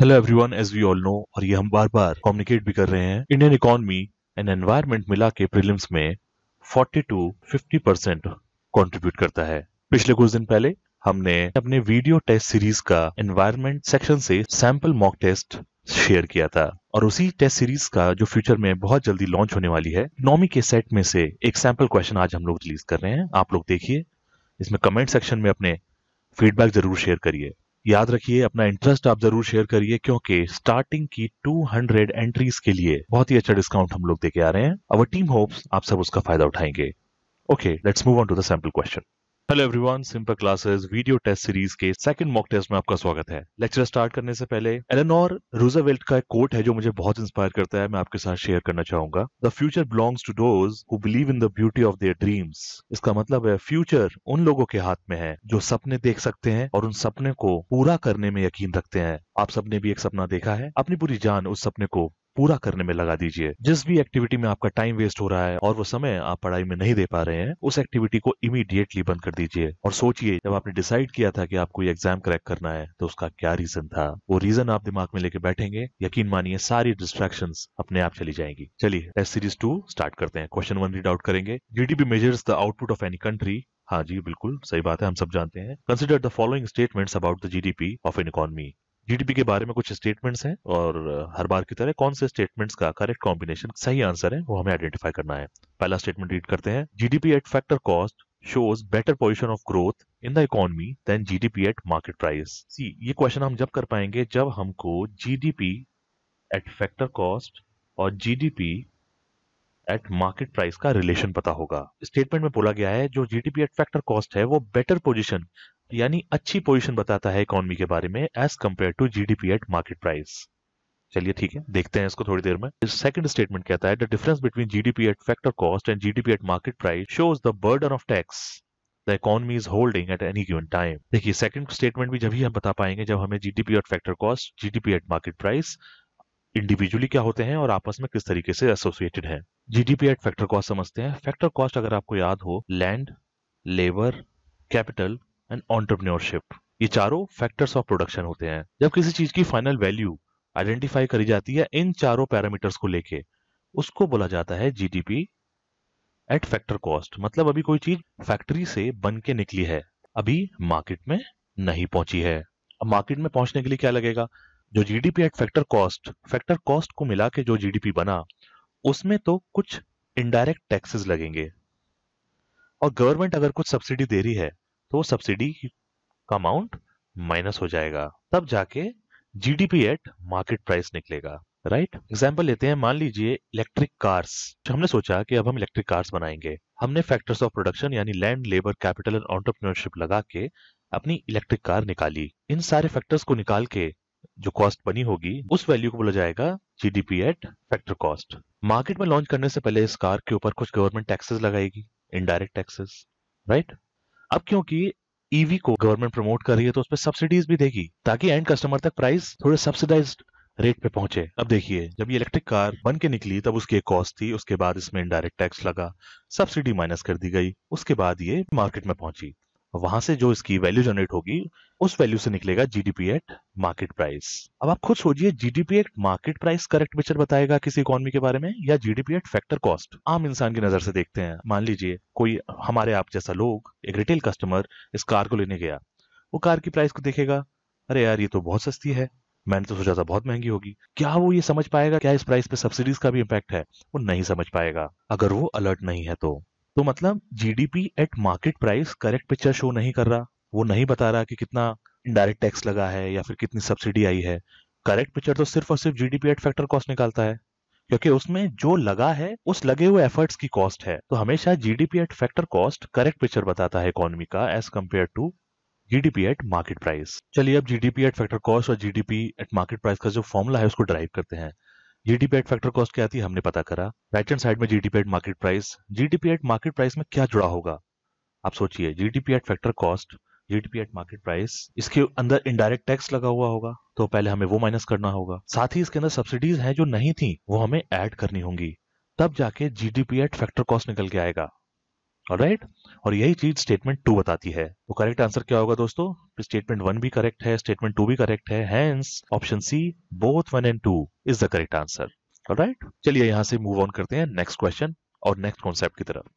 hello everyone as we all know और ये हम बार बार कम्युनिकेट भी कर रहे हैं इंडियन इकोनॉमी एंड एनवायरमेंट मिला के प्रिलिम्स में 40 टू 50 परसेंट कॉन्ट्रीब्यूट करता है पिछले कुछ दिन पहले हमने अपने वीडियो टेस्ट सीरीज का एनवायरमेंट सेक्शन से सैंपल मॉक टेस्ट शेयर किया था और उसी टेस्ट सीरीज का जो फ्यूचर में बहुत जल्दी लॉन्च होने वाली है नॉमी के सेट में से एक सैंपल क्वेश्चन आज हम लोग रिलीज कर रहे हैं आप लोग देखिए इसमें कमेंट सेक्शन में अपने फीडबैक जरूर शेयर करिए याद रखिए अपना इंटरेस्ट आप जरूर शेयर करिए क्योंकि स्टार्टिंग की 200 एंट्रीज के लिए बहुत ही अच्छा डिस्काउंट हम लोग देके आ रहे हैं अवर टीम होप्स आप सब उसका फायदा उठाएंगे okay let's move on to the sample question hello everyone simple classes video test series के सेकंड मॉक टेस्ट में आपका स्वागत है लेक्चर स्टार्ट करने से पहले एलेनोर रूजावेल्ट का एक कोट है जो मुझे बहुत इंस्पायर करता है मैं आपके साथ शेयर करना चाहूंगा the future belongs to those who believe in the beauty of their dreams इसका मतलब है फ्यूचर उन लोगों के हाथ में है जो सपने देख सकते हैं और उन सपने को पूरा करने में यकीन रखते हैं आप सबने भी एक सपना देखा है अपनी पूरी जान उस सपने को पूरा करने में लगा दीजिए जिस भी एक्टिविटी में आपका टाइम वेस्ट हो रहा है और वो समय आप पढ़ाई में नहीं दे पा रहे हैं उस एक्टिविटी को इमीडिएटली बंद कर दीजिए और सोचिए जब आपने डिसाइड किया था कि आपको ये एग्जाम क्रैक करना है तो उसका क्या रीजन था वो रीजन आप दिमाग में लेके बैठेंगे यकीन मानिए सारी डिस्ट्रेक्शन अपने आप चली जाएंगी चलिए टेस्ट सीरीज टू स्टार्ट करते हैं क्वेश्चन वन रीड आउट करेंगे GDP measures the output of any country हाँ जी बिल्कुल सही बात है हम सब जानते हैं consider the following statements about the GDP of an economy GDP के बारे में कुछ स्टेटमेंट्स हैं और हर बार की तरह कौन से स्टेटमेंट्स का करेक्ट कॉम्बिनेशन सही आंसर है वो हमें आइडेंटिफाई करना है पहला स्टेटमेंट रीड करते हैं GDP at factor cost shows better position of growth in the economy than GDP at market price see ये क्वेश्चन हम जब कर पाएंगे जब हमको जीडीपी एट फैक्टर कॉस्ट और जीडीपी एट मार्केट प्राइस का रिलेशन पता होगा स्टेटमेंट में बोला गया है जो जीडीपी एट फैक्टर कॉस्ट है वो बेटर पोजीशन यानी अच्छी पोजीशन बताता है इकोनॉमी के बारे में as compare to GDP at market price चलिए ठीक है देखते हैं इसको थोड़ी देर में सेकंड स्टेटमेंट कहता है the difference between GDP at factor cost and GDP at market price shows the burden of tax the economy is holding at any given time देखिए सेकंड स्टेटमेंट भी जब ही हम बता पाएंगे जब हमें GDP at factor cost GDP at market price individually क्या होते हैं और आपस में किस तरीके से एसोसिएटेड है जीडीपी एट फैक्टर कॉस्ट समझते हैं फैक्टर कॉस्ट अगर आपको याद हो land labour capital and entrepreneurship ये चारों फैक्टर्स ऑफ प्रोडक्शन होते हैं जब किसी चीज की फाइनल वैल्यू आइडेंटिफाई करी जाती है इन चारों पैरामीटर्स को लेके उसको बोला जाता है जीडीपी एट फैक्टर कॉस्ट मतलब अभी कोई चीज फैक्ट्री से बन के निकली है अभी मार्केट में नहीं पहुंची है अब मार्केट में पहुंचने के लिए क्या लगेगा जो GDP at factor cost factor cost को मिला के जो जीडीपी बना उसमें तो कुछ इनडायरेक्ट टैक्सेस लगेंगे और गवर्नमेंट अगर कुछ सब्सिडी दे रही है तो सब्सिडी का अमाउंट माइनस हो जाएगा तब जाके जीडीपी एट मार्केट प्राइस निकलेगा राइट एग्जाम्पल लेते हैं मान लीजिए इलेक्ट्रिक कार्स हमने सोचा कि अब हम इलेक्ट्रिक कार्स बनाएंगे हमने फैक्टर्स ऑफ प्रोडक्शन यानी land labour capital and entrepreneurship लगा के अपनी इलेक्ट्रिक कार निकाली इन सारे फैक्टर्स को निकाल के जो कॉस्ट बनी होगी उस वैल्यू को बोला जाएगा GDP at factor cost market में लॉन्च करने से पहले इस कार के ऊपर कुछ गवर्नमेंट टैक्सेस लगाएगी इनडायरेक्ट टैक्सेस राइट अब क्योंकि ईवी e को गवर्नमेंट प्रमोट कर रही है तो उस पर सब्सिडीज भी देगी ताकि एंड कस्टमर तक प्राइस थोड़े सब्सिडाइज रेट पे पहुंचे अब देखिए जब ये इलेक्ट्रिक कार बन के निकली तब उसकी एक कॉस्ट थी उसके बाद इसमें इनडायरेक्ट टैक्स लगा सब्सिडी माइनस कर दी गई उसके बाद ये मार्केट में पहुंची वहां से जो इसकी वैल्यू जनरेट होगी उस वैल्यू से निकलेगा जीडीपी एट मार्केट प्राइस अब आप खुद सोचिए GDP at market price correct picture बताएगा किसी इकोनॉमी के बारे में या जीडीपी एट फैक्टर कॉस्ट आम इंसान की नजर से देखते हैं मान लीजिए कोई हमारे आप जैसा लोग एक रिटेल कस्टमर इस कार को लेने गया वो कार की प्राइस को देखेगा अरे यार ये तो बहुत सस्ती है मैंने तो सोचा था बहुत महंगी होगी क्या वो ये समझ पाएगा क्या इस प्राइस पे सब्सिडीज का भी इम्पैक्ट है वो नहीं समझ पाएगा अगर वो अलर्ट नहीं है तो तो मतलब GDP at market price correct picture show नहीं कर रहा वो नहीं बता रहा कि कितना इनडायरेक्ट टैक्स लगा है या फिर कितनी सब्सिडी आई है करेक्ट पिक्चर तो सिर्फ और सिर्फ जीडीपी एट फैक्टर कॉस्ट निकालता है क्योंकि उसमें जो लगा है उस लगे हुए एफर्ट्स की कॉस्ट है तो हमेशा GDP at factor cost correct picture बताता है इकोनॉमी का as compared to GDP at market price चलिए अब जीडीपी एट फैक्टर कॉस्ट और जीडीपी एट मार्केट प्राइस का जो फॉर्मूला है उसको ड्राइव करते हैं जीटी पैट फैक्टर कॉस्ट क्या थी हमने पता करा राइट हैंड साइड में GDP at market price GDP at market price में क्या जुड़ा होगा आप सोचिए GDP at factor cost GDP at market price इसके अंदर इनडायरेक्ट टैक्स लगा हुआ होगा तो पहले हमें वो माइनस करना होगा साथ ही इसके अंदर सब्सिडीज हैं जो नहीं थी वो हमें ऐड करनी होंगी तब जाके जीडीपी एट फैक्टर कॉस्ट निकल के आएगा राइट और यही चीज स्टेटमेंट टू बताती है तो करेक्ट आंसर क्या होगा दोस्तों स्टेटमेंट वन भी करेक्ट है स्टेटमेंट टू भी करेक्ट है hence option C both one and two is the correct answer right चलिए यहां से मूव ऑन करते हैं नेक्स्ट क्वेश्चन और नेक्स्ट कॉन्सेप्ट की तरफ